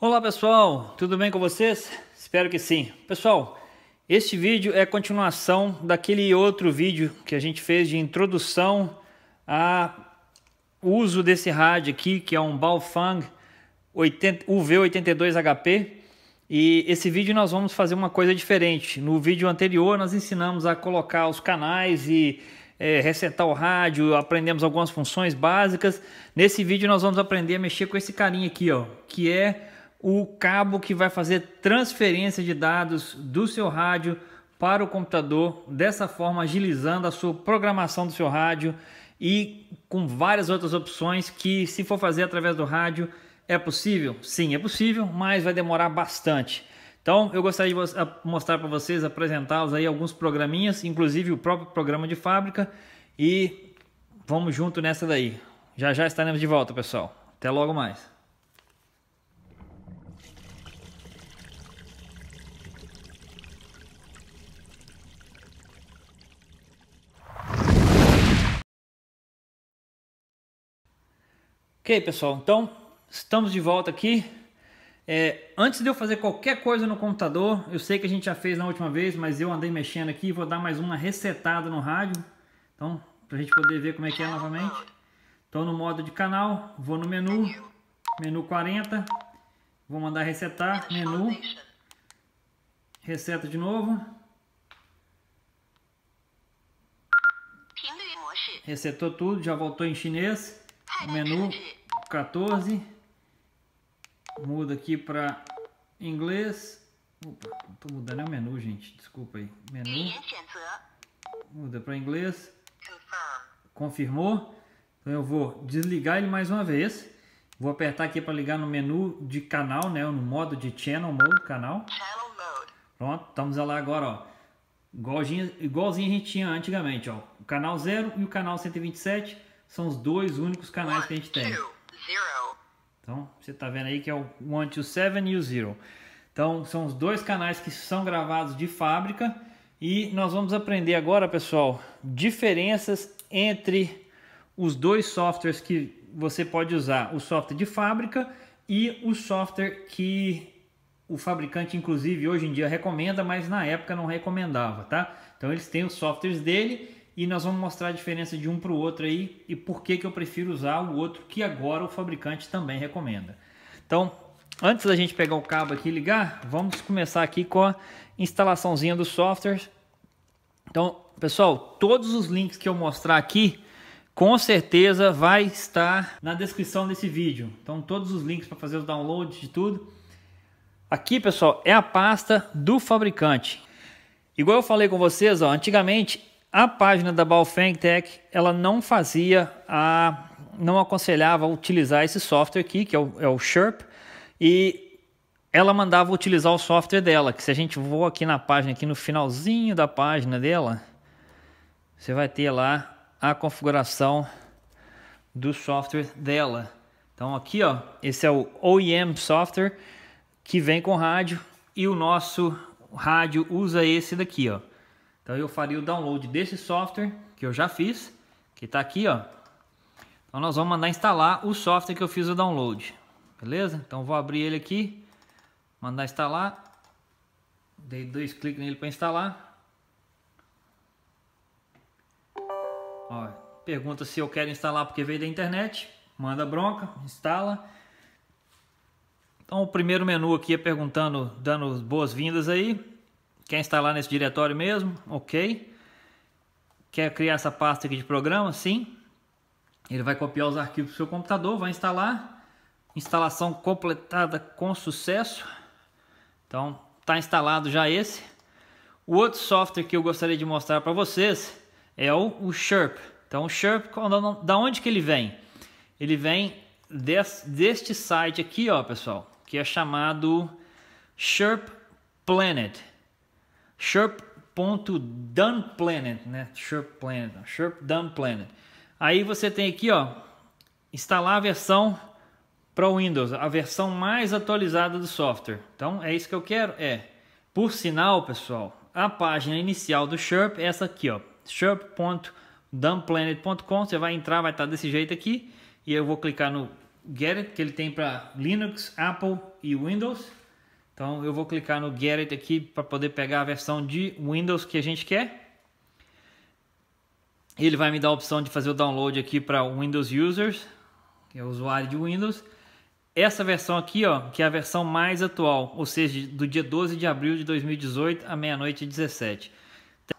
Olá pessoal, tudo bem com vocês? Espero que sim. Pessoal, este vídeo é continuação daquele outro vídeo que a gente fez de introdução a uso desse rádio aqui, que é um Baofeng UV82HP. E esse vídeo nós vamos fazer uma coisa diferente. No vídeo anterior nós ensinamos a colocar os canais e é, resetar o rádio, aprendemos algumas funções básicas. Nesse vídeo nós vamos aprender a mexer com esse carinha aqui, ó, que é o cabo que vai fazer transferência de dados do seu rádio para o computador, dessa forma agilizando a sua programação do seu rádio e com várias outras opções que se for fazer através do rádio é possível? Sim, é possível, mas vai demorar bastante. Então, eu gostaria de ah, mostrar para vocês, apresentá-los aí alguns programinhas, inclusive o próprio programa de fábrica e vamos junto nessa daí. Já já estaremos de volta, pessoal. Até logo mais. Ok, pessoal, então estamos de volta aqui. É, antes de eu fazer qualquer coisa no computador, eu sei que a gente já fez na última vez, mas eu andei mexendo aqui, vou dar mais uma resetada no rádio, então para a gente poder ver como é que é novamente. Estou no modo de canal, vou no menu, menu 40, vou mandar resetar, menu, reseta de novo. Resetou tudo, já voltou em chinês menu 14. Muda aqui para inglês. Opa, tô mudando o menu, gente. Desculpa aí. Menu. Muda para inglês. Confirmou. Então eu vou desligar ele mais uma vez. Vou apertar aqui para ligar no menu de canal, né? No modo de channel mode, canal. Pronto, estamos lá agora, ó. Igualzinho, igualzinho a gente tinha antigamente, ó. O canal 0 e o canal 127 são os dois únicos canais que a gente tem. Então, você está vendo aí que é o 127 e o Zero. Então, são os dois canais que são gravados de fábrica. E nós vamos aprender agora, pessoal, diferenças entre os dois softwares que você pode usar. O software de fábrica e o software que o fabricante, inclusive, hoje em dia recomenda, mas na época não recomendava, tá? Então, eles têm os softwares dele e nós vamos mostrar a diferença de um para o outro aí e por que, que eu prefiro usar o outro que agora o fabricante também recomenda. Então, antes da gente pegar o cabo aqui e ligar, vamos começar aqui com a instalaçãozinha do software. Então, pessoal, todos os links que eu mostrar aqui, com certeza vai estar na descrição desse vídeo. Então todos os links para fazer o download de tudo. Aqui, pessoal, é a pasta do fabricante. Igual eu falei com vocês, ó, antigamente a página da Balfeng Tech, ela não fazia a não aconselhava utilizar esse software aqui, que é o, é o Sherp, e ela mandava utilizar o software dela, que se a gente for aqui na página, aqui no finalzinho da página dela, você vai ter lá a configuração do software dela. Então aqui, ó, esse é o OEM software que vem com rádio e o nosso rádio usa esse daqui, ó. Então eu faria o download desse software que eu já fiz, que está aqui, ó. Então nós vamos mandar instalar o software que eu fiz o download, beleza? Então vou abrir ele aqui, mandar instalar, dei dois cliques nele para instalar. Ó, pergunta se eu quero instalar porque veio da internet, manda bronca, instala. Então o primeiro menu aqui é perguntando, dando boas-vindas aí. Quer instalar nesse diretório mesmo? Ok. Quer criar essa pasta aqui de programa? Sim. Ele vai copiar os arquivos do seu computador, vai instalar. Instalação completada com sucesso. Então, está instalado já esse. O outro software que eu gostaria de mostrar para vocês é o, o Sherp. Então, o Sherp, da onde que ele vem? Ele vem des, deste site aqui, ó, pessoal, que é chamado Sherp Planet sharp.dumpplanet, né? Sharp Planet, Sharp Planet. Aí você tem aqui, ó, instalar a versão para o Windows, a versão mais atualizada do software. Então, é isso que eu quero, é. Por sinal, pessoal, a página inicial do Sharp é essa aqui, ó, sharp.dumpplanet.com, você vai entrar, vai estar desse jeito aqui, e eu vou clicar no Get It, que ele tem para Linux, Apple e Windows. Então eu vou clicar no Get It aqui para poder pegar a versão de Windows que a gente quer. Ele vai me dar a opção de fazer o download aqui para Windows Users, que é o usuário de Windows. Essa versão aqui, ó, que é a versão mais atual, ou seja, do dia 12 de abril de 2018 à meia-noite 17.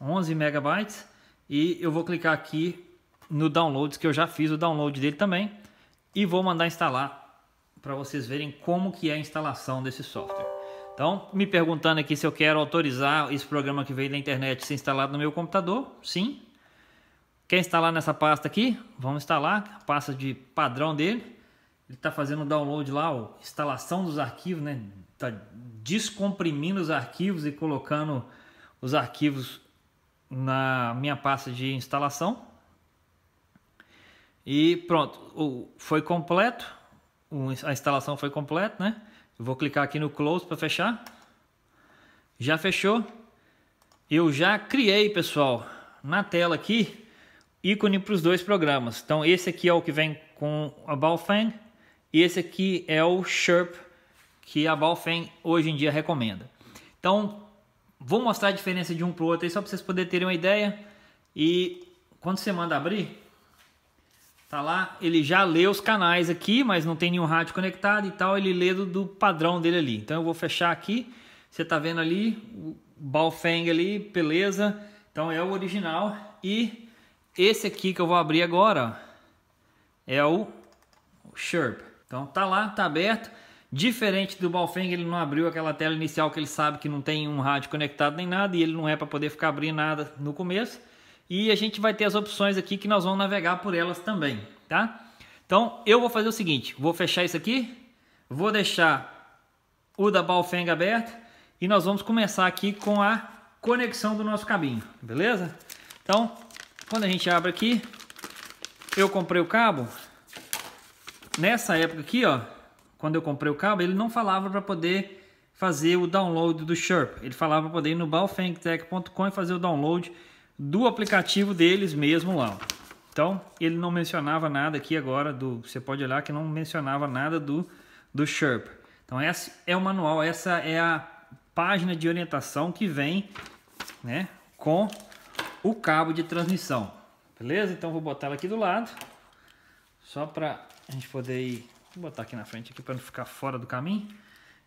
11 megabytes e eu vou clicar aqui no downloads que eu já fiz o download dele também e vou mandar instalar para vocês verem como que é a instalação desse software. Então, me perguntando aqui se eu quero autorizar esse programa que veio da internet ser instalado no meu computador. Sim. Quer instalar nessa pasta aqui? Vamos instalar a pasta de padrão dele. Ele está fazendo o download lá, ó, instalação dos arquivos, né? Está descomprimindo os arquivos e colocando os arquivos na minha pasta de instalação. E pronto, foi completo, a instalação foi completa, né? Vou clicar aqui no close para fechar. Já fechou. Eu já criei, pessoal, na tela aqui, ícone para os dois programas. Então esse aqui é o que vem com a Balfang e esse aqui é o Sharp que a Balfang hoje em dia recomenda. Então vou mostrar a diferença de um para o outro aí só para vocês poderem ter uma ideia. E quando você manda abrir, Tá lá, ele já lê os canais aqui, mas não tem nenhum rádio conectado e tal, ele lê do, do padrão dele ali. Então eu vou fechar aqui, você tá vendo ali o Balfeng ali, beleza. Então é o original e esse aqui que eu vou abrir agora é o Sherp. Então tá lá, tá aberto. Diferente do Balfeng, ele não abriu aquela tela inicial que ele sabe que não tem um rádio conectado nem nada e ele não é para poder ficar abrindo nada no começo e a gente vai ter as opções aqui que nós vamos navegar por elas também, tá? Então eu vou fazer o seguinte, vou fechar isso aqui, vou deixar o da Balfeng aberto e nós vamos começar aqui com a conexão do nosso cabinho, beleza? Então, quando a gente abre aqui, eu comprei o cabo, nessa época aqui, ó, quando eu comprei o cabo, ele não falava para poder fazer o download do Sharp, ele falava para poder ir no balfengtech.com e fazer o download do aplicativo deles mesmo lá. Então, ele não mencionava nada aqui agora do, você pode olhar que não mencionava nada do do Sherp. Então, esse é o manual, essa é a página de orientação que vem, né, com o cabo de transmissão. Beleza? Então vou botar ela aqui do lado, só para a gente poder ir, vou botar aqui na frente aqui para não ficar fora do caminho.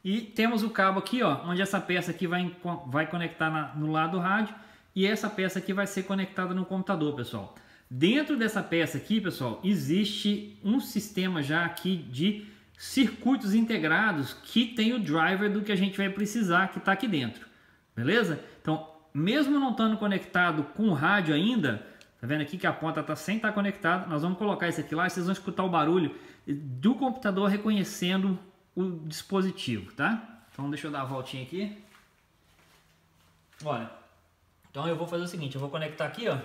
E temos o cabo aqui, ó, onde essa peça aqui vai, vai conectar na, no lado do rádio e essa peça aqui vai ser conectada no computador, pessoal. Dentro dessa peça aqui, pessoal, existe um sistema já aqui de circuitos integrados que tem o driver do que a gente vai precisar que está aqui dentro, beleza? Então, mesmo não estando conectado com o rádio ainda, tá vendo aqui que a ponta está sem estar tá conectada, nós vamos colocar isso aqui lá e vocês vão escutar o barulho do computador reconhecendo o dispositivo, tá? Então, deixa eu dar a voltinha aqui. Olha, então eu vou fazer o seguinte, eu vou conectar aqui, ó.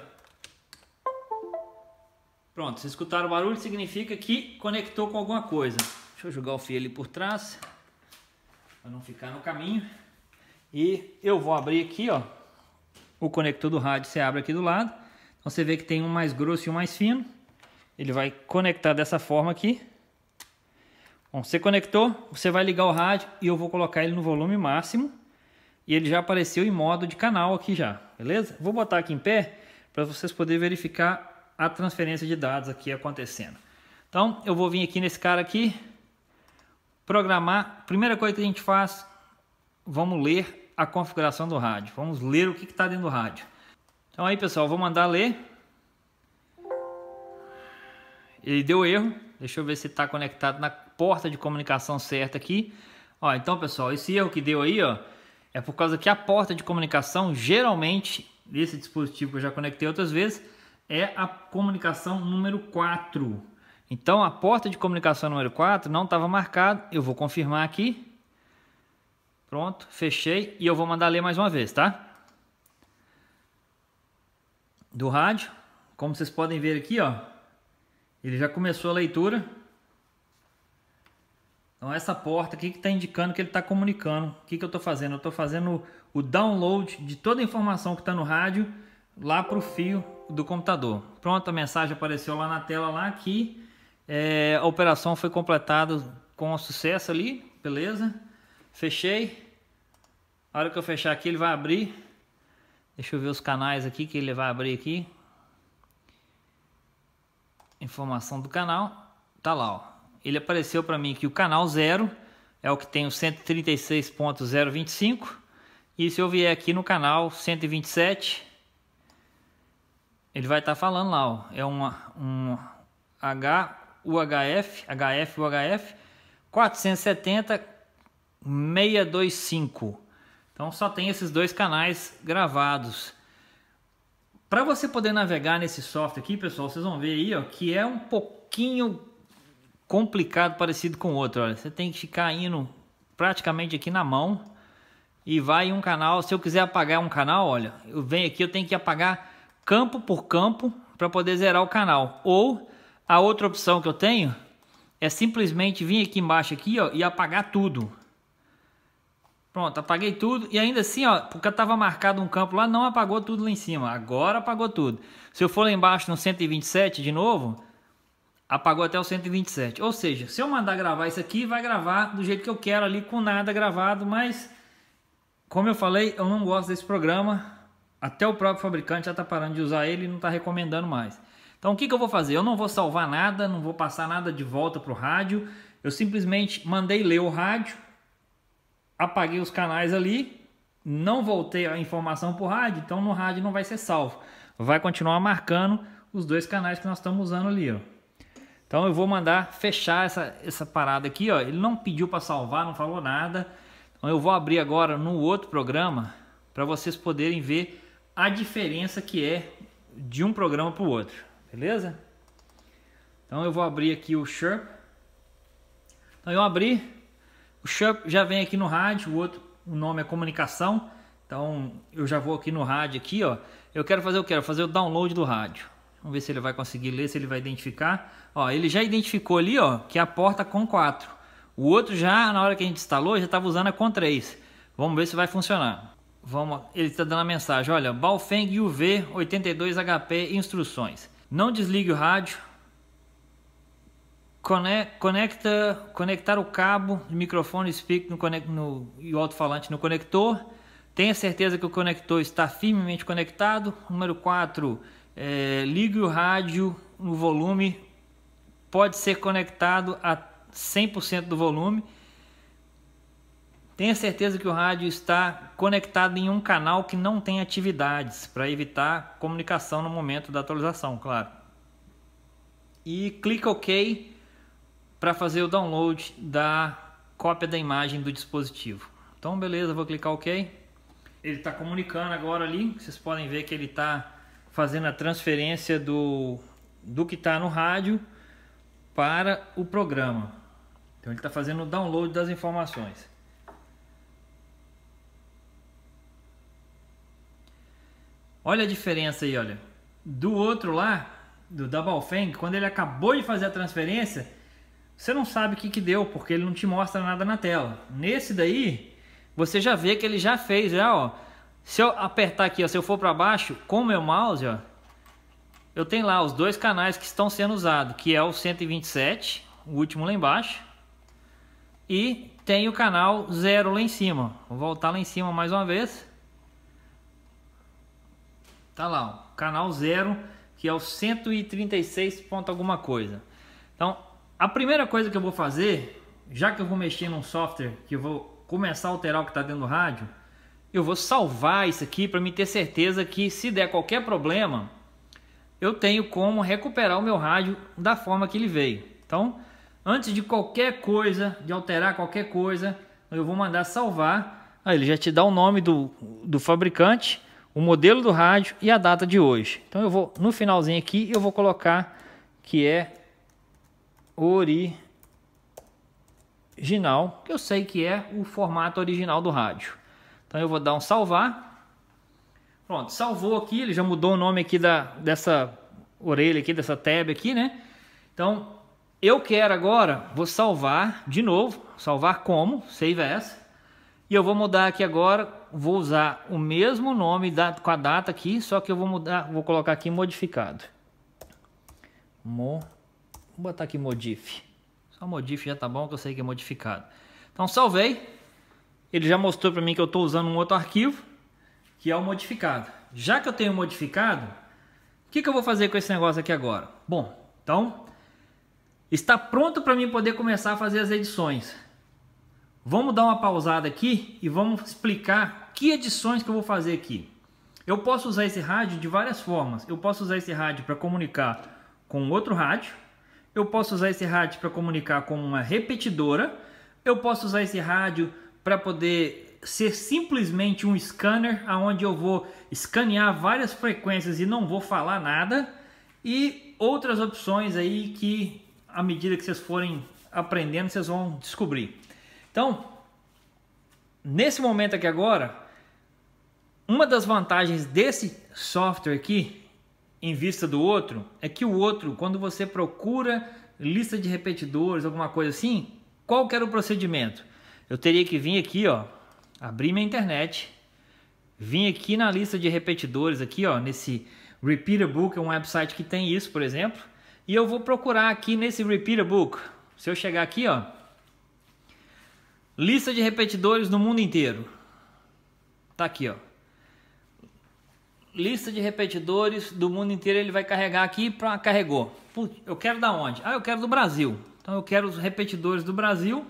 Pronto, se escutar o barulho significa que conectou com alguma coisa. Deixa eu jogar o fio ali por trás, para não ficar no caminho. E eu vou abrir aqui, ó, o conector do rádio, você abre aqui do lado. Então você vê que tem um mais grosso e um mais fino. Ele vai conectar dessa forma aqui. Bom, você conectou, você vai ligar o rádio e eu vou colocar ele no volume máximo. E ele já apareceu em modo de canal aqui já beleza? Vou botar aqui em pé para vocês poderem verificar a transferência de dados aqui acontecendo. Então, eu vou vir aqui nesse cara aqui, programar. Primeira coisa que a gente faz, vamos ler a configuração do rádio. Vamos ler o que está dentro do rádio. Então aí, pessoal, vou mandar ler. Ele deu erro. Deixa eu ver se está conectado na porta de comunicação certa aqui. Ó, então, pessoal, esse erro que deu aí, ó, é por causa que a porta de comunicação, geralmente, desse dispositivo que eu já conectei outras vezes, é a comunicação número 4. Então, a porta de comunicação número 4 não estava marcada. Eu vou confirmar aqui. Pronto, fechei e eu vou mandar ler mais uma vez, tá? Do rádio, como vocês podem ver aqui, ó, ele já começou a leitura. Então essa porta aqui que está indicando que ele está comunicando. O que, que eu estou fazendo? Eu estou fazendo o download de toda a informação que está no rádio lá para o fio do computador. Pronto, a mensagem apareceu lá na tela lá aqui. É, a operação foi completada com sucesso ali, beleza? Fechei. A hora que eu fechar aqui ele vai abrir. Deixa eu ver os canais aqui que ele vai abrir aqui. Informação do canal, tá lá, ó ele apareceu para mim que o canal zero é o que tem o 136.025 e se eu vier aqui no canal 127 ele vai estar tá falando lá ó, é um um H UHF HF UHF 470 625 então só tem esses dois canais gravados para você poder navegar nesse software aqui pessoal vocês vão ver aí ó que é um pouquinho complicado parecido com o outro. Olha, você tem que ficar indo praticamente aqui na mão e vai um canal. Se eu quiser apagar um canal, olha, eu venho aqui, eu tenho que apagar campo por campo para poder zerar o canal. Ou a outra opção que eu tenho é simplesmente vir aqui embaixo aqui, ó, e apagar tudo. Pronto, apaguei tudo e ainda assim, ó, porque estava marcado um campo lá, não apagou tudo lá em cima. Agora apagou tudo. Se eu for lá embaixo no 127 de novo, apagou até o 127. Ou seja, se eu mandar gravar isso aqui, vai gravar do jeito que eu quero ali, com nada gravado, mas como eu falei, eu não gosto desse programa. Até o próprio fabricante já está parando de usar ele e não está recomendando mais. Então o que, que eu vou fazer? Eu não vou salvar nada, não vou passar nada de volta para o rádio. Eu simplesmente mandei ler o rádio, apaguei os canais ali, não voltei a informação para o rádio, então no rádio não vai ser salvo. Vai continuar marcando os dois canais que nós estamos usando ali. Ó. Então eu vou mandar fechar essa, essa parada aqui, ó. Ele não pediu para salvar, não falou nada. Então eu vou abrir agora no outro programa para vocês poderem ver a diferença que é de um programa para o outro, beleza? Então eu vou abrir aqui o Sharp. Então eu abri, o Sharp já vem aqui no rádio, o outro, o nome é comunicação. Então eu já vou aqui no rádio aqui, ó. Eu quero fazer o quero Fazer o download do rádio. Vamos ver se ele vai conseguir ler, se ele vai identificar. Ó, ele já identificou ali, ó, que é a porta com 4. O outro já, na hora que a gente instalou, já estava usando a com 3. Vamos ver se vai funcionar. Vamos, ele está dando a mensagem, olha, Balfeng UV 82 HP instruções. Não desligue o rádio. Conecta, conectar o cabo do microfone speak no, no, e o alto-falante no conector. Tenha certeza que o conector está firmemente conectado. Número 4, é, ligue o rádio no volume, pode ser conectado a 100% do volume. Tenha certeza que o rádio está conectado em um canal que não tem atividades, para evitar comunicação no momento da atualização, claro. E clique OK para fazer o download da cópia da imagem do dispositivo. Então, beleza, vou clicar OK. Ele está comunicando agora ali, vocês podem ver que ele está fazendo a transferência do, do que está no rádio para o programa. Então ele está fazendo o download das informações. Olha a diferença aí, olha. Do outro lá, do Double Fang, quando ele acabou de fazer a transferência, você não sabe o que, que deu, porque ele não te mostra nada na tela. Nesse daí, você já vê que ele já fez, já, ó se eu apertar aqui, ó, se eu for para baixo com o meu mouse, ó, eu tenho lá os dois canais que estão sendo usados, que é o 127, o último lá embaixo, e tem o canal 0 lá em cima. Vou voltar lá em cima mais uma vez. Tá lá, ó, canal 0, que é o 136 ponto alguma coisa. Então, a primeira coisa que eu vou fazer, já que eu vou mexer num software, que eu vou começar a alterar o que está dentro do rádio, eu vou salvar isso aqui para me ter certeza que se der qualquer problema, eu tenho como recuperar o meu rádio da forma que ele veio. Então, antes de qualquer coisa, de alterar qualquer coisa, eu vou mandar salvar. Aí ah, ele já te dá o nome do, do fabricante, o modelo do rádio e a data de hoje. Então eu vou no finalzinho aqui eu vou colocar que é original, que eu sei que é o formato original do rádio. Então eu vou dar um salvar. Pronto, salvou aqui, ele já mudou o nome aqui da, dessa orelha aqui, dessa tab aqui, né? Então, eu quero agora, vou salvar de novo, salvar como, save as. E eu vou mudar aqui agora, vou usar o mesmo nome da, com a data aqui, só que eu vou mudar, vou colocar aqui modificado. Mo, vou botar aqui modif. Só modif já tá bom, que eu sei que é modificado. Então salvei ele já mostrou para mim que eu estou usando um outro arquivo, que é o modificado. Já que eu tenho modificado, o que, que eu vou fazer com esse negócio aqui agora? Bom, então está pronto para mim poder começar a fazer as edições. Vamos dar uma pausada aqui e vamos explicar que edições que eu vou fazer aqui. Eu posso usar esse rádio de várias formas. Eu posso usar esse rádio para comunicar com outro rádio. Eu posso usar esse rádio para comunicar com uma repetidora. Eu posso usar esse rádio para poder ser simplesmente um scanner aonde eu vou escanear várias frequências e não vou falar nada e outras opções aí que à medida que vocês forem aprendendo vocês vão descobrir. Então, nesse momento aqui agora, uma das vantagens desse software aqui em vista do outro é que o outro, quando você procura lista de repetidores, alguma coisa assim, qual que era o procedimento? eu teria que vir aqui, ó, abrir minha internet, vir aqui na lista de repetidores aqui, ó, nesse Repeater Book, é um website que tem isso, por exemplo, e eu vou procurar aqui nesse Repeater Book. Se eu chegar aqui, ó, lista de repetidores no mundo inteiro. Tá aqui, ó. Lista de repetidores do mundo inteiro, ele vai carregar aqui para carregou. Putz, eu quero da onde? Ah, eu quero do Brasil. Então eu quero os repetidores do Brasil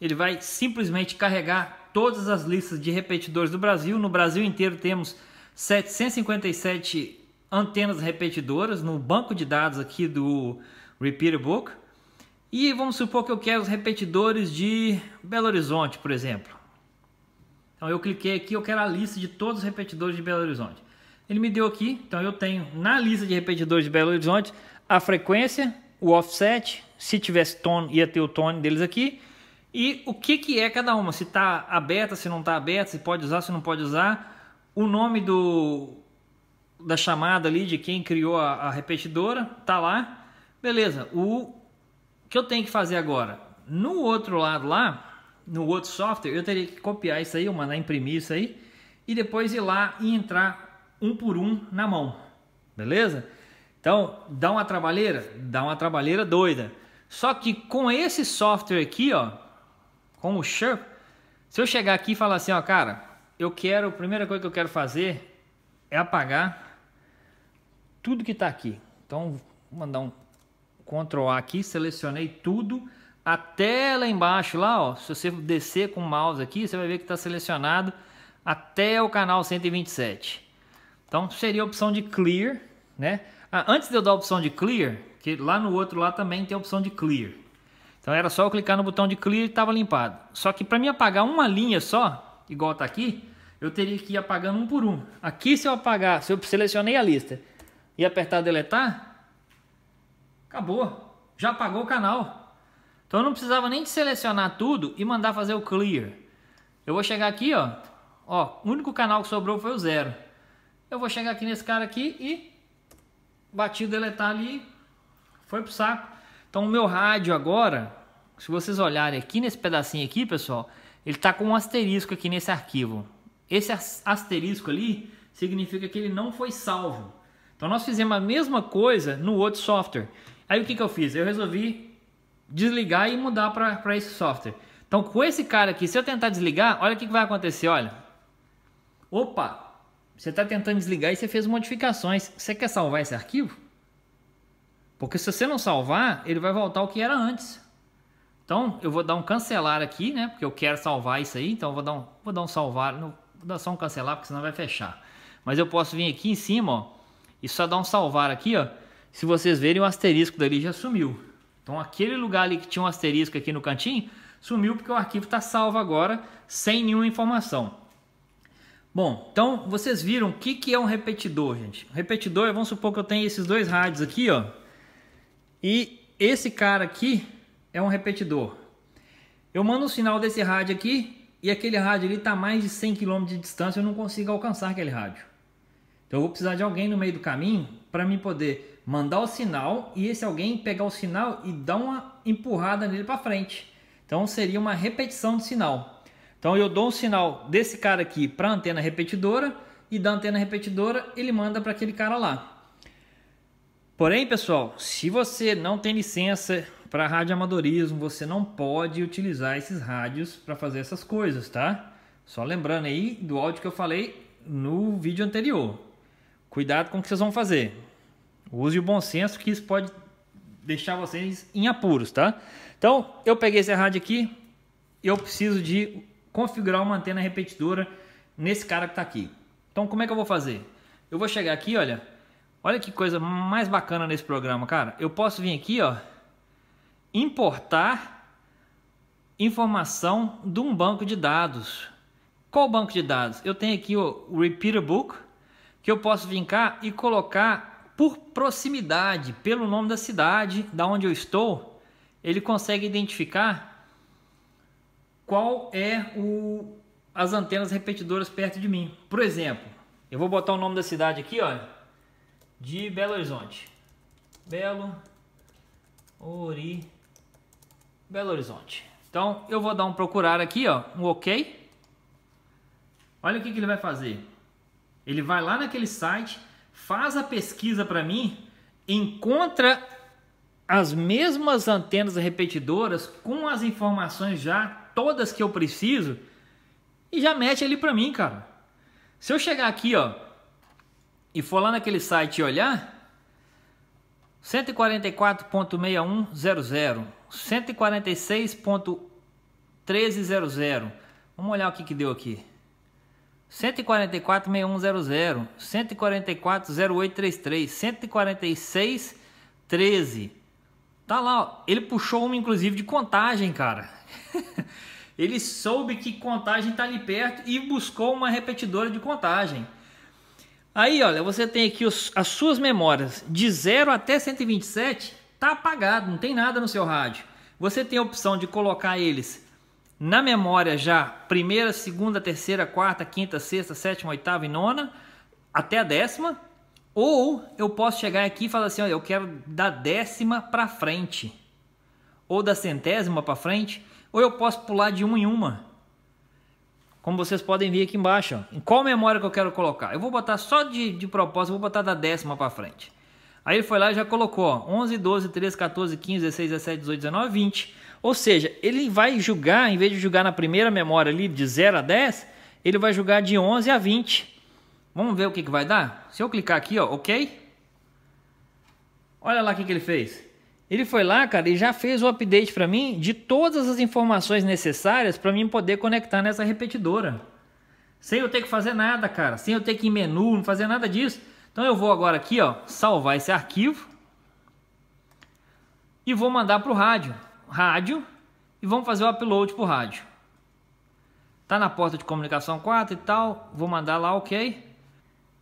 ele vai simplesmente carregar todas as listas de repetidores do Brasil. No Brasil inteiro temos 757 antenas repetidoras no banco de dados aqui do Repeater Book. E vamos supor que eu quero os repetidores de Belo Horizonte, por exemplo. Então eu cliquei aqui, eu quero a lista de todos os repetidores de Belo Horizonte. Ele me deu aqui, então eu tenho na lista de repetidores de Belo Horizonte a frequência, o offset, se tivesse tone ia ter o tone deles aqui, e o que, que é cada uma? Se está aberta, se não está aberta, se pode usar, se não pode usar. O nome do da chamada ali de quem criou a, a repetidora tá lá. Beleza. O que eu tenho que fazer agora? No outro lado lá, no outro software, eu teria que copiar isso aí, eu mandar imprimir isso aí e depois ir lá e entrar um por um na mão. Beleza? Então, dá uma trabalheira? Dá uma trabalheira doida. Só que com esse software aqui, ó, com o Sherp, se eu chegar aqui e falar assim, ó, cara, eu quero, a primeira coisa que eu quero fazer é apagar tudo que está aqui. Então, vou mandar um Ctrl A aqui, selecionei tudo, até lá embaixo, lá, ó, se você descer com o mouse aqui, você vai ver que está selecionado até o canal 127. Então, seria a opção de Clear, né? Ah, antes de eu dar a opção de Clear, que lá no outro lá também tem a opção de Clear. Então era só eu clicar no botão de clear e estava limpado. Só que para me apagar uma linha só, igual está aqui, eu teria que ir apagando um por um. Aqui se eu apagar, se eu selecionei a lista e apertar deletar, acabou. Já apagou o canal. Então eu não precisava nem de selecionar tudo e mandar fazer o clear. Eu vou chegar aqui, ó, ó, o único canal que sobrou foi o zero. Eu vou chegar aqui nesse cara aqui e bati o deletar ali, foi pro saco. Então o meu rádio agora, se vocês olharem aqui nesse pedacinho aqui, pessoal, ele está com um asterisco aqui nesse arquivo. Esse asterisco ali significa que ele não foi salvo. Então nós fizemos a mesma coisa no outro software. Aí o que, que eu fiz? Eu resolvi desligar e mudar para esse software. Então com esse cara aqui, se eu tentar desligar, olha o que, que vai acontecer, olha. Opa, você está tentando desligar e você fez modificações. Você quer salvar esse arquivo? Porque se você não salvar, ele vai voltar ao que era antes. Então, eu vou dar um cancelar aqui, né? Porque eu quero salvar isso aí. Então, eu vou dar um, vou dar um salvar. Não, vou dar só um cancelar, porque senão vai fechar. Mas eu posso vir aqui em cima, ó. E só dar um salvar aqui, ó. Se vocês verem, o asterisco dali já sumiu. Então, aquele lugar ali que tinha um asterisco aqui no cantinho, sumiu porque o arquivo está salvo agora, sem nenhuma informação. Bom, então vocês viram o que, que é um repetidor, gente. Um repetidor, vamos supor que eu tenho esses dois rádios aqui, ó. E esse cara aqui é um repetidor. Eu mando o sinal desse rádio aqui e aquele rádio ali está mais de 100 km de distância, eu não consigo alcançar aquele rádio. Então eu vou precisar de alguém no meio do caminho para me poder mandar o sinal e esse alguém pegar o sinal e dar uma empurrada nele para frente. Então seria uma repetição de sinal. Então eu dou um sinal desse cara aqui para a antena repetidora e da antena repetidora ele manda para aquele cara lá. Porém, pessoal, se você não tem licença para rádio amadorismo, você não pode utilizar esses rádios para fazer essas coisas, tá? Só lembrando aí do áudio que eu falei no vídeo anterior. Cuidado com o que vocês vão fazer. Use o bom senso que isso pode deixar vocês em apuros, tá? Então, eu peguei esse rádio aqui, eu preciso de configurar uma antena repetidora nesse cara que está aqui. Então, como é que eu vou fazer? Eu vou chegar aqui, olha, Olha que coisa mais bacana nesse programa, cara. Eu posso vir aqui, ó, importar informação de um banco de dados. Qual banco de dados? Eu tenho aqui ó, o Repeater Book, que eu posso vir cá e colocar por proximidade, pelo nome da cidade, da onde eu estou, ele consegue identificar qual é o, as antenas repetidoras perto de mim. Por exemplo, eu vou botar o nome da cidade aqui, olha de Belo Horizonte. Belo Ori Belo Horizonte. Então eu vou dar um procurar aqui, ó, um OK. Olha o que, que ele vai fazer. Ele vai lá naquele site, faz a pesquisa para mim, encontra as mesmas antenas repetidoras com as informações já todas que eu preciso e já mete ali para mim, cara. Se eu chegar aqui, ó, e for lá naquele site olhar, 144.6100, 146.1300. Vamos olhar o que, que deu aqui. 144.6100, 144.0833, 146.13. Tá lá, ó. ele puxou uma inclusive de contagem, cara. ele soube que contagem tá ali perto e buscou uma repetidora de contagem. Aí, olha, você tem aqui os, as suas memórias de 0 até 127, tá apagado, não tem nada no seu rádio. Você tem a opção de colocar eles na memória já primeira, segunda, terceira, quarta, quinta, sexta, sétima, oitava e nona, até a décima. Ou eu posso chegar aqui e falar assim, olha, eu quero da décima para frente, ou da centésima para frente, ou eu posso pular de uma em uma. Como vocês podem ver aqui embaixo, ó, em qual memória que eu quero colocar. Eu vou botar só de, de propósito, vou botar da décima para frente. Aí ele foi lá e já colocou ó, 11, 12, 13, 14, 15, 16, 17, 18, 19, 20. Ou seja, ele vai julgar, em vez de julgar na primeira memória ali de 0 a 10, ele vai julgar de 11 a 20. Vamos ver o que, que vai dar? Se eu clicar aqui, ó, ok? Olha lá o que, que ele fez. Ele foi lá, cara, e já fez o update para mim de todas as informações necessárias para mim poder conectar nessa repetidora. Sem eu ter que fazer nada, cara. Sem eu ter que ir em menu, não fazer nada disso. Então eu vou agora aqui, ó, salvar esse arquivo. E vou mandar pro rádio. Rádio. E vamos fazer o upload pro rádio. Tá na porta de comunicação 4 e tal. Vou mandar lá, ok.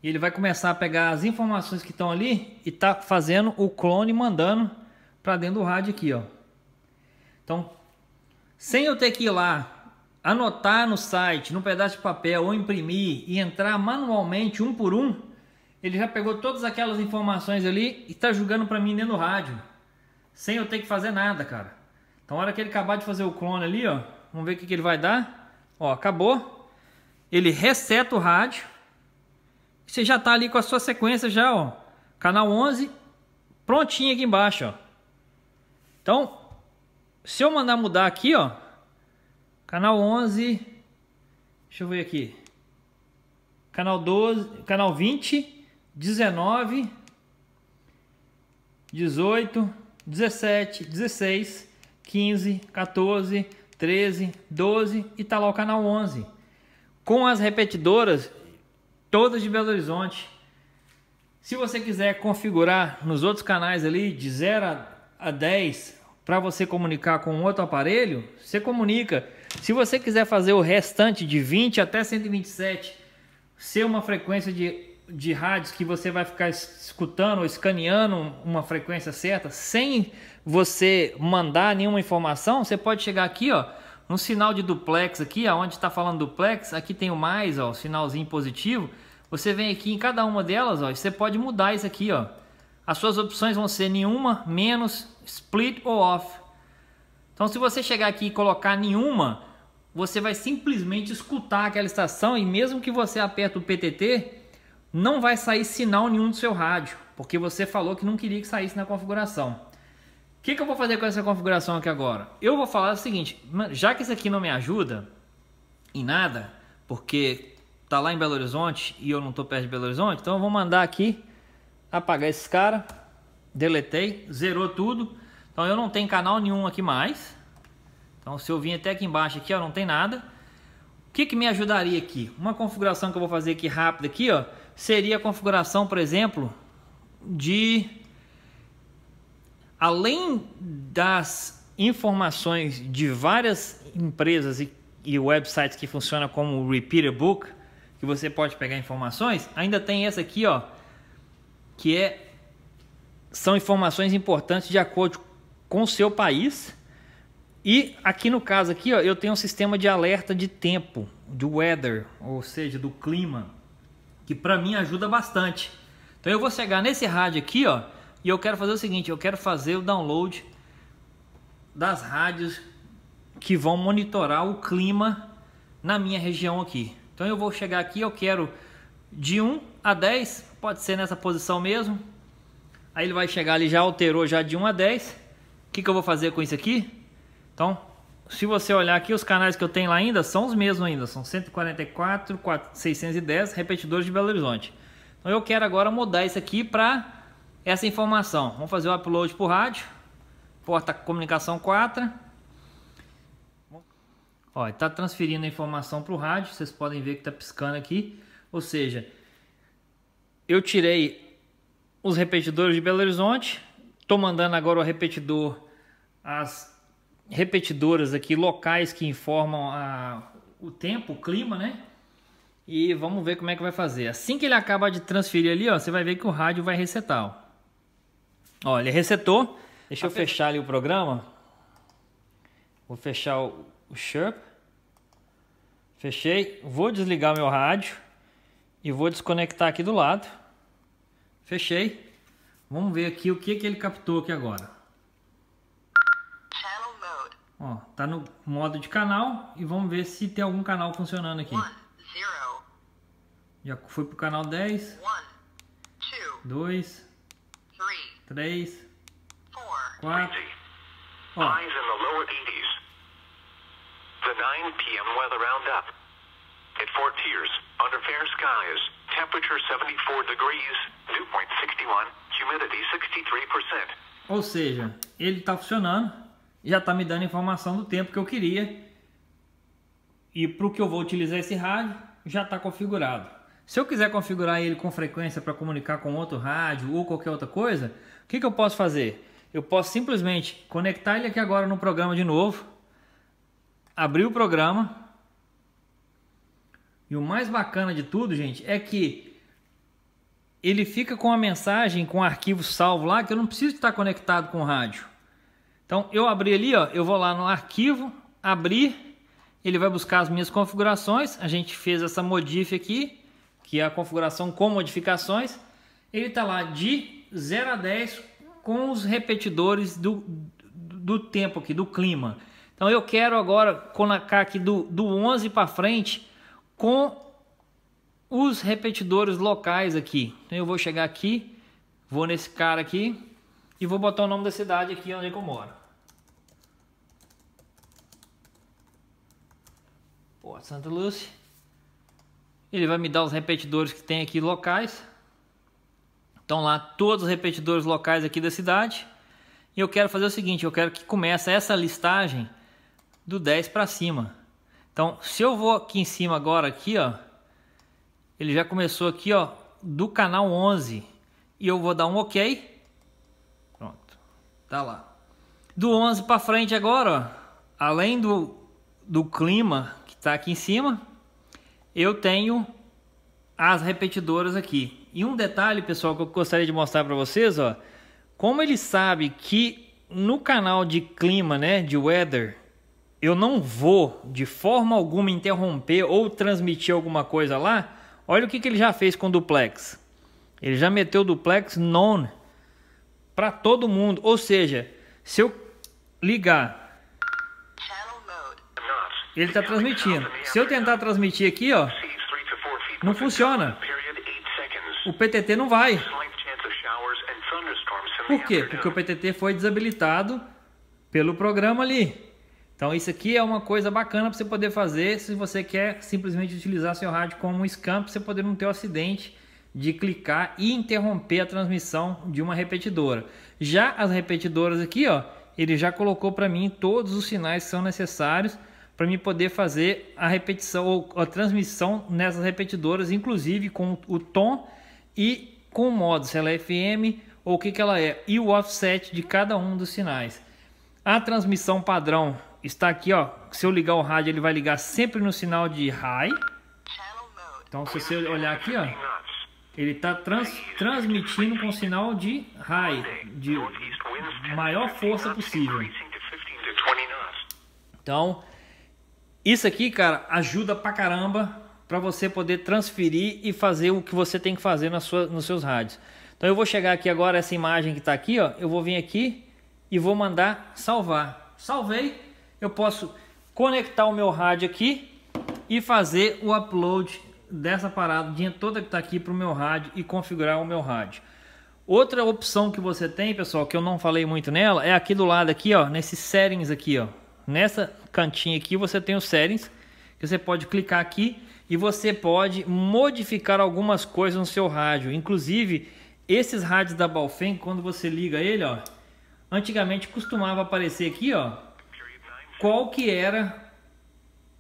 E ele vai começar a pegar as informações que estão ali e tá fazendo o clone mandando para dentro do rádio aqui, ó. Então, sem eu ter que ir lá anotar no site, num pedaço de papel ou imprimir e entrar manualmente um por um, ele já pegou todas aquelas informações ali e está jogando para mim dentro do rádio, sem eu ter que fazer nada, cara. Então, na hora que ele acabar de fazer o clone ali, ó, vamos ver o que, que ele vai dar. Ó, acabou. Ele reseta o rádio. Você já está ali com a sua sequência já, ó. Canal 11, prontinho aqui embaixo, ó. Então, se eu mandar mudar aqui, ó, canal 11, deixa eu ver aqui, canal 12, canal 20, 19, 18, 17, 16, 15, 14, 13, 12 e tá lá o canal 11. Com as repetidoras, todas de Belo Horizonte. Se você quiser configurar nos outros canais ali, de 0 a 10, para você comunicar com outro aparelho, você comunica. Se você quiser fazer o restante de 20 até 127 ser uma frequência de, de rádios que você vai ficar escutando ou escaneando uma frequência certa sem você mandar nenhuma informação, você pode chegar aqui, ó, no sinal de duplex aqui, aonde está falando duplex, aqui tem o mais, ó, o sinalzinho positivo. Você vem aqui em cada uma delas, ó, e você pode mudar isso aqui, ó. As suas opções vão ser nenhuma, menos, split ou off. Então se você chegar aqui e colocar nenhuma, você vai simplesmente escutar aquela estação e mesmo que você aperte o PTT, não vai sair sinal nenhum do seu rádio, porque você falou que não queria que saísse na configuração. O que, que, eu vou fazer com essa configuração aqui agora? Eu vou falar o seguinte, já que isso aqui não me ajuda em nada, porque tá lá em Belo Horizonte e eu não estou perto de Belo Horizonte, então eu vou mandar aqui apagar esse cara, deletei, zerou tudo. Então eu não tenho canal nenhum aqui mais. Então se eu vim até aqui embaixo aqui, ó, não tem nada. O que, que me ajudaria aqui? Uma configuração que eu vou fazer aqui rápida aqui, ó, seria a configuração, por exemplo, de além das informações de várias empresas e, e websites que funcionam como Repeater Book, que você pode pegar informações, ainda tem essa aqui, ó, que é, são informações importantes de acordo com o seu país. E aqui no caso aqui, ó, eu tenho um sistema de alerta de tempo, de weather, ou seja, do clima, que para mim ajuda bastante. Então eu vou chegar nesse rádio aqui, ó, e eu quero fazer o seguinte, eu quero fazer o download das rádios que vão monitorar o clima na minha região aqui. Então eu vou chegar aqui, eu quero de 1 a 10, Pode ser nessa posição mesmo. Aí ele vai chegar ali, já alterou já de 1 a 10. O que, que eu vou fazer com isso aqui? Então, se você olhar aqui, os canais que eu tenho lá ainda são os mesmos ainda. São 144, 4, 610 repetidores de Belo Horizonte. Então eu quero agora mudar isso aqui para essa informação. Vamos fazer o upload o rádio. Porta comunicação 4. está transferindo a informação para o rádio. Vocês podem ver que está piscando aqui. Ou seja, eu tirei os repetidores de Belo Horizonte, estou mandando agora o repetidor, as repetidoras aqui locais que informam a, o tempo, o clima, né? E vamos ver como é que vai fazer. Assim que ele acaba de transferir ali, ó, você vai ver que o rádio vai resetar. Ó, ó ele resetou. Deixa eu fechar ali o programa. Vou fechar o, o Sherp. Fechei. Vou desligar meu rádio. E vou desconectar aqui do lado. Fechei. Vamos ver aqui o que, que ele captou aqui agora. Ó, tá no modo de canal e vamos ver se tem algum canal funcionando aqui. Já foi pro canal 10. 2, 3, 4. Ó. in the lower 80s. The 9 p.m. weather roundup. At Fort Pierce. Under fair skies, temperature 74 degrees, dew point 61, humidity 63%. Ou seja, ele está funcionando, já está me dando informação do tempo que eu queria. E para o que eu vou utilizar esse rádio, já está configurado. Se eu quiser configurar ele com frequência para comunicar com outro rádio ou qualquer outra coisa, o que, que eu posso fazer? Eu posso simplesmente conectar ele aqui agora no programa de novo, abrir o programa, e o mais bacana de tudo, gente, é que ele fica com a mensagem, com o arquivo salvo lá, que eu não preciso estar conectado com o rádio. Então eu abri ali, ó, eu vou lá no arquivo, abrir, ele vai buscar as minhas configurações. A gente fez essa modif aqui, que é a configuração com modificações. Ele está lá de 0 a 10 com os repetidores do, do tempo aqui, do clima. Então eu quero agora colocar aqui do, do 11 para frente com os repetidores locais aqui. Então eu vou chegar aqui, vou nesse cara aqui e vou botar o nome da cidade aqui onde é eu moro. Porto Santa Lúcia. Ele vai me dar os repetidores que tem aqui locais. Estão lá todos os repetidores locais aqui da cidade. E eu quero fazer o seguinte, eu quero que comece essa listagem do 10 para cima. Então, se eu vou aqui em cima agora aqui, ó, ele já começou aqui, ó, do canal 11 e eu vou dar um OK. Pronto. Tá lá. Do 11 para frente agora, ó, além do do clima que está aqui em cima, eu tenho as repetidoras aqui. E um detalhe, pessoal, que eu gostaria de mostrar para vocês, ó, como ele sabe que no canal de clima, né, de weather, eu não vou de forma alguma interromper ou transmitir alguma coisa lá, olha o que, que ele já fez com o duplex. Ele já meteu o duplex non para todo mundo. Ou seja, se eu ligar, ele está transmitindo. Se eu tentar transmitir aqui, ó, não funciona. O PTT não vai. Por quê? Porque o PTT foi desabilitado pelo programa ali. Então isso aqui é uma coisa bacana para você poder fazer se você quer simplesmente utilizar seu rádio como um scan para você poder não ter o um acidente de clicar e interromper a transmissão de uma repetidora. Já as repetidoras aqui, ó, ele já colocou para mim todos os sinais que são necessários para me poder fazer a repetição ou a transmissão nessas repetidoras, inclusive com o tom e com o modo, se ela é FM ou o que, que ela é, e o offset de cada um dos sinais. A transmissão padrão está aqui, ó. Se eu ligar o rádio, ele vai ligar sempre no sinal de high. Então, se você olhar aqui, ó, ele está trans, transmitindo com sinal de high, de maior força possível. Então, isso aqui, cara, ajuda pra caramba para você poder transferir e fazer o que você tem que fazer na sua, nos seus rádios. Então, eu vou chegar aqui agora, essa imagem que está aqui, ó, eu vou vir aqui e vou mandar salvar. Salvei eu posso conectar o meu rádio aqui e fazer o upload dessa paradinha toda que está aqui para o meu rádio e configurar o meu rádio. Outra opção que você tem, pessoal, que eu não falei muito nela, é aqui do lado aqui, ó, nesses settings aqui, ó. Nessa cantinha aqui você tem os settings, que você pode clicar aqui e você pode modificar algumas coisas no seu rádio. Inclusive, esses rádios da Balfen, quando você liga ele, ó, antigamente costumava aparecer aqui, ó, qual que era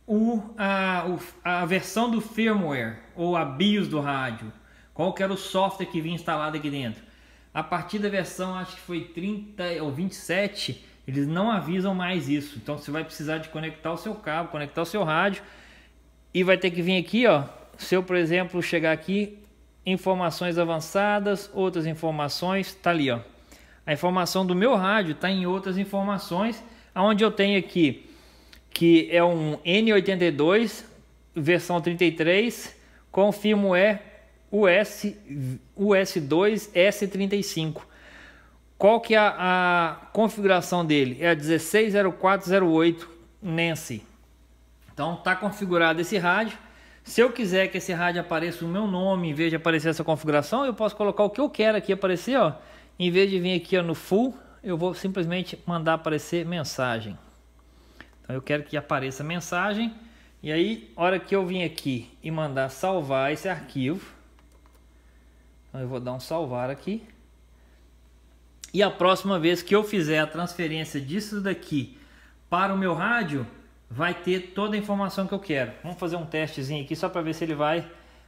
o, a, a versão do firmware ou a BIOS do rádio, qual que era o software que vinha instalado aqui dentro. A partir da versão, acho que foi 30 ou 27, eles não avisam mais isso. Então você vai precisar de conectar o seu cabo, conectar o seu rádio e vai ter que vir aqui, ó. Se eu, por exemplo, chegar aqui, informações avançadas, outras informações, tá ali, ó. A informação do meu rádio tá em outras informações Onde eu tenho aqui que é um N82 versão 33 com firmware US, US2 S35. Qual que é a, a configuração dele? É a 160408 Nancy. Então tá configurado esse rádio. Se eu quiser que esse rádio apareça o meu nome em vez de aparecer essa configuração, eu posso colocar o que eu quero aqui aparecer, ó. Em vez de vir aqui ó, no full, eu vou simplesmente mandar aparecer mensagem. Então eu quero que apareça mensagem. E aí, hora que eu vim aqui e mandar salvar esse arquivo, então eu vou dar um salvar aqui. E a próxima vez que eu fizer a transferência disso daqui para o meu rádio, vai ter toda a informação que eu quero. Vamos fazer um testezinho aqui só para ver se ele vai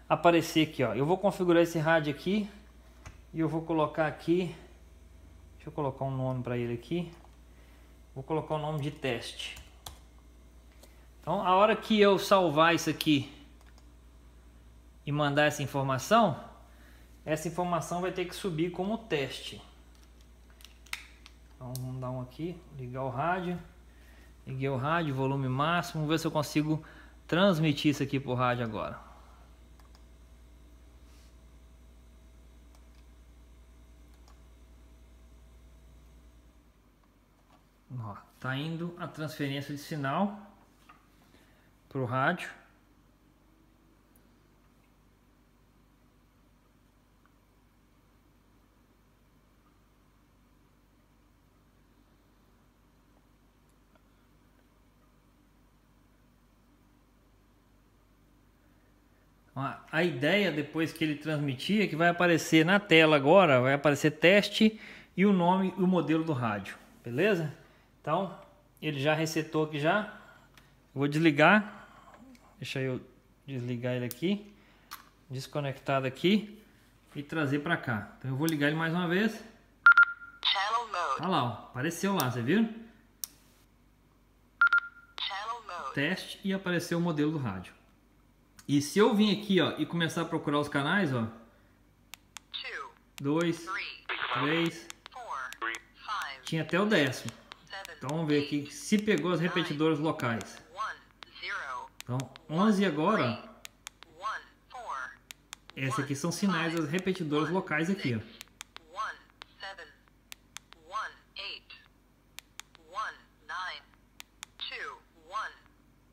aparecer aqui, ó. Eu vou configurar esse rádio aqui e eu vou colocar aqui Deixa eu colocar um nome para ele aqui. Vou colocar o nome de teste. Então, a hora que eu salvar isso aqui e mandar essa informação, essa informação vai ter que subir como teste. Então, vamos dar um aqui, ligar o rádio. Liguei o rádio, volume máximo. Vamos ver se eu consigo transmitir isso aqui para o rádio agora. Está indo a transferência de sinal para o rádio. A ideia depois que ele transmitir é que vai aparecer na tela agora, vai aparecer teste e o nome e o modelo do rádio, beleza? Então, ele já resetou aqui já. Vou desligar. Deixa eu desligar ele aqui. Desconectado aqui. E trazer para cá. Então eu vou ligar ele mais uma vez. Olha lá, ó. apareceu lá, você viu? Teste e apareceu o modelo do rádio. E se eu vir aqui ó, e começar a procurar os canais, ó. 2, 3, 4, tinha até o décimo. Então vamos ver aqui se pegou as repetidoras locais. Então 11 agora. Essas aqui são sinais das repetidoras locais aqui. Ó.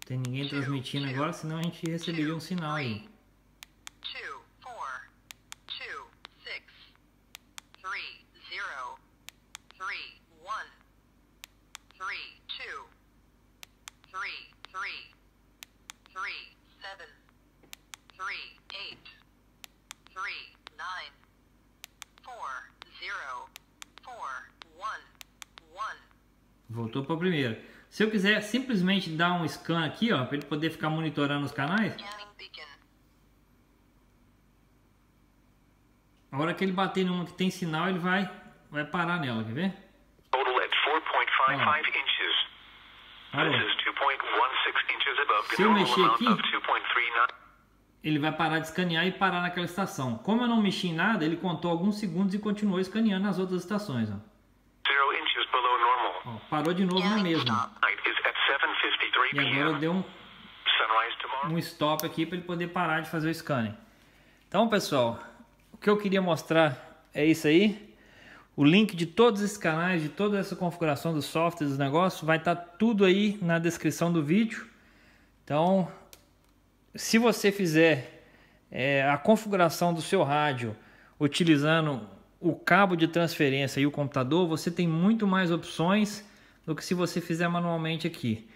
Tem ninguém transmitindo agora, senão a gente receberia um sinal aí. Voltou para a primeira. Se eu quiser simplesmente dar um scan aqui, ó, para ele poder ficar monitorando os canais. A hora que ele bater numa que tem sinal, ele vai, vai parar nela, quer ver? Se eu mexer aqui, ele vai parar de escanear e parar naquela estação. Como eu não mexi em nada, ele contou alguns segundos e continuou escaneando as outras estações, ó. Ó, parou de novo é na mesma. E agora deu um, um stop aqui para ele poder parar de fazer o scanning. Então, pessoal, o que eu queria mostrar é isso aí. O link de todos esses canais, de toda essa configuração do software, dos negócios, vai estar tá tudo aí na descrição do vídeo. Então, se você fizer é, a configuração do seu rádio utilizando o cabo de transferência e o computador, você tem muito mais opções do que se você fizer manualmente aqui.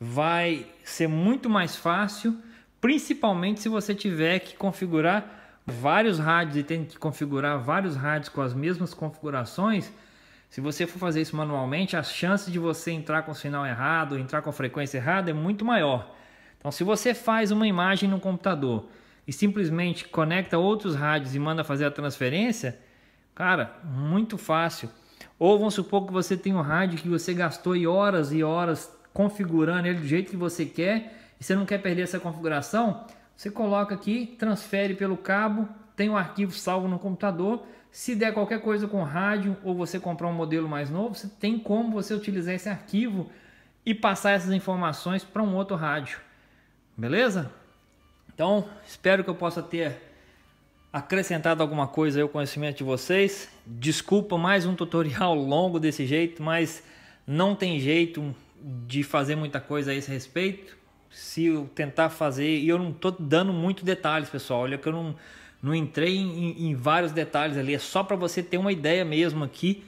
Vai ser muito mais fácil, principalmente se você tiver que configurar vários rádios e tem que configurar vários rádios com as mesmas configurações. Se você for fazer isso manualmente, a chance de você entrar com o sinal errado, entrar com a frequência errada é muito maior. Então, se você faz uma imagem no computador e simplesmente conecta outros rádios e manda fazer a transferência, Cara, muito fácil. Ou vamos supor que você tem um rádio que você gastou horas e horas configurando ele do jeito que você quer e você não quer perder essa configuração, você coloca aqui, transfere pelo cabo, tem o um arquivo salvo no computador. Se der qualquer coisa com rádio ou você comprar um modelo mais novo, você tem como você utilizar esse arquivo e passar essas informações para um outro rádio. Beleza? Então, espero que eu possa ter acrescentado alguma coisa ao conhecimento de vocês. Desculpa mais um tutorial longo desse jeito, mas não tem jeito de fazer muita coisa a esse respeito. Se eu tentar fazer, e eu não estou dando muito detalhes, pessoal. Olha que eu não, não entrei em, em vários detalhes ali, é só para você ter uma ideia mesmo aqui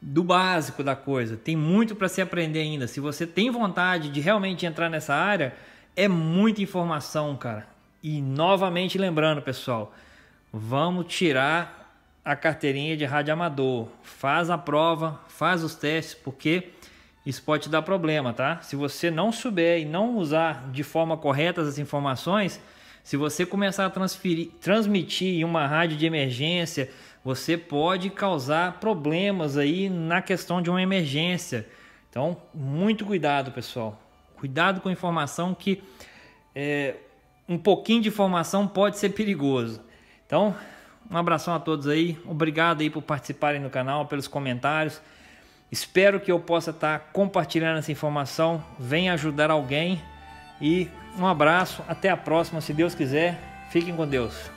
do básico da coisa. Tem muito para se aprender ainda. Se você tem vontade de realmente entrar nessa área, é muita informação, cara. E novamente lembrando, pessoal, Vamos tirar a carteirinha de rádio amador. Faz a prova, faz os testes, porque isso pode te dar problema, tá? Se você não souber e não usar de forma correta as informações, se você começar a transferir, transmitir em uma rádio de emergência, você pode causar problemas aí na questão de uma emergência. Então, muito cuidado, pessoal. Cuidado com informação que é, um pouquinho de informação pode ser perigoso. Então, um abração a todos aí. Obrigado aí por participarem no canal, pelos comentários. Espero que eu possa estar compartilhando essa informação, venha ajudar alguém e um abraço, até a próxima, se Deus quiser. Fiquem com Deus.